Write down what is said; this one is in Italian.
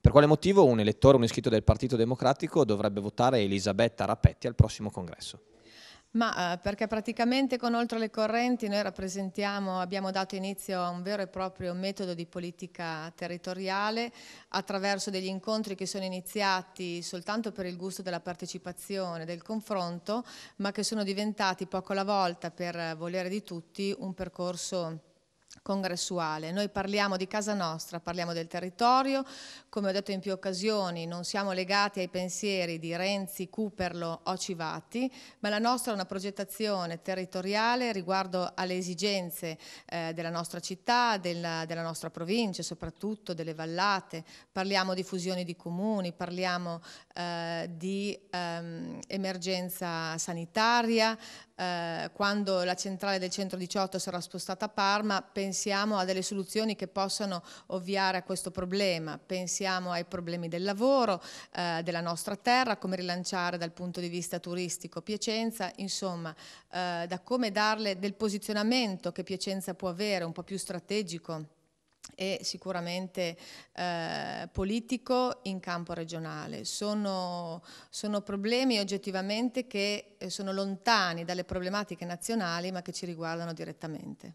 Per quale motivo un elettore, un iscritto del Partito Democratico dovrebbe votare Elisabetta Rapetti al prossimo congresso? Ma eh, perché praticamente con Oltre le Correnti noi rappresentiamo, abbiamo dato inizio a un vero e proprio metodo di politica territoriale attraverso degli incontri che sono iniziati soltanto per il gusto della partecipazione, del confronto, ma che sono diventati poco alla volta per volere di tutti un percorso congressuale. Noi parliamo di casa nostra, parliamo del territorio, come ho detto in più occasioni non siamo legati ai pensieri di Renzi, Cuperlo o Civati, ma la nostra è una progettazione territoriale riguardo alle esigenze eh, della nostra città, della, della, nostra provincia, soprattutto delle vallate, parliamo di fusioni di comuni, parliamo eh, di ehm, emergenza sanitaria, eh, quando la centrale del 118 sarà spostata a Parma, pensiamo a delle soluzioni che possano ovviare a questo problema, pensiamo ai problemi del lavoro, eh, della nostra terra, come rilanciare dal punto di vista turistico Piacenza, insomma eh, da come darle del posizionamento che Piacenza può avere, un po' più strategico e sicuramente eh, politico in campo regionale. Sono, sono, problemi oggettivamente che eh, sono lontani dalle problematiche nazionali ma che ci riguardano direttamente.